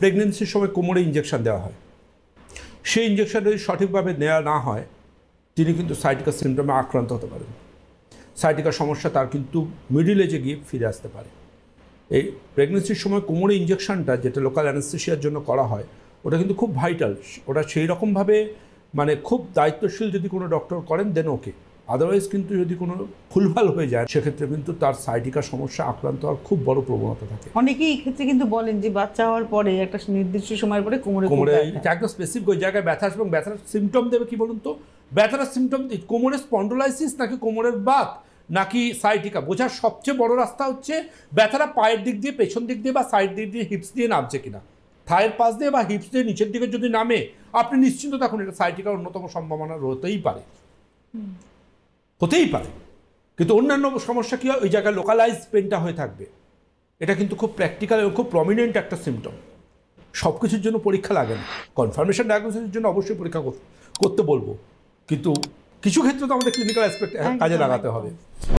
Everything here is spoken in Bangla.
প্রেগনেন্সির সময় কোমরে ইঞ্জেকশন দেওয়া হয় সেই ইঞ্জেকশন যদি সঠিকভাবে নেওয়া না হয় তিনি কিন্তু সাইটিকা সিমটমে আক্রান্ত হতে পারেন সাইটিকার সমস্যা তার কিন্তু মিডিল এজে গিয়ে ফিরে আসতে পারে এই প্রেগনেন্সির সময় কোমরে ইঞ্জেকশনটা যেটা লোকাল অ্যানাস্থেশিয়ার জন্য করা হয় ওটা কিন্তু খুব ভাইটাল ওটা সেই রকমভাবে মানে খুব দায়িত্বশীল যদি কোনো ডক্টর করেন দেন ওকে আদারওয়াইজ কিন্তু যদি কোনো ফুলভাল হয়ে যায় সেক্ষেত্রে কিন্তু তার সাইটিকা সমস্যা আক্রান্ত হওয়ার খুব বড় প্রবণতা থাকে অনেকেই এই ক্ষেত্রে কিন্তু বলেন যে বাচ্চা হওয়ার পরে একটা নির্দিষ্ট সময়ের পরে কোমরে কোমরে একটা স্পেসিফিক ওই জায়গায় ব্যথা আসবে এবং ব্যথার সিমটম দেবে কি বলুন তো ব্যথার সিমটম কোমরের স্পন্ডোলাইসিস নাকি কোমরের বাত নাকি সাইটিকা বোঝার সবচেয়ে বড় রাস্তা হচ্ছে ব্যথাটা পায়ের দিক দিয়ে পেছন দিক দিয়ে বা সাইড দিক দিয়ে হিপস দিয়ে নামছে কিনা থায়ের পাশ দিয়ে বা হিপস দিয়ে নিচের দিকে যদি নামে আপনি নিশ্চিন্ত তখন এটা সাইটিকার অন্যতম সম্ভাবনা রতেই পারে হতেই পারে কিন্তু অন্যান্য সমস্যা কী হয় ওই জায়গায় লোকালাইজ পেনটা হয়ে থাকবে এটা কিন্তু খুব প্র্যাকটিক্যাল এবং খুব প্রমিনেন্ট একটা সিমটম সব কিছুর জন্য পরীক্ষা লাগে না কনফার্মেশন ডায়াগনোসিসের জন্য অবশ্যই পরীক্ষা করতে বলবো কিন্তু কিছু ক্ষেত্রে তো আমাদের ক্লিনিক্যাল অ্যাসপেক্ট কাজে লাগাতে হবে